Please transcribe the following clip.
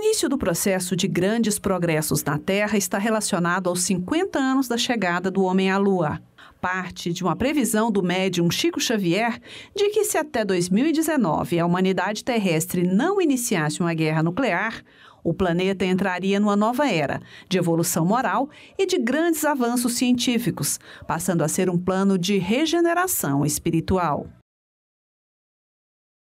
início do processo de grandes progressos na Terra está relacionado aos 50 anos da chegada do homem à Lua. Parte de uma previsão do médium Chico Xavier de que, se até 2019 a humanidade terrestre não iniciasse uma guerra nuclear, o planeta entraria numa nova era de evolução moral e de grandes avanços científicos, passando a ser um plano de regeneração espiritual.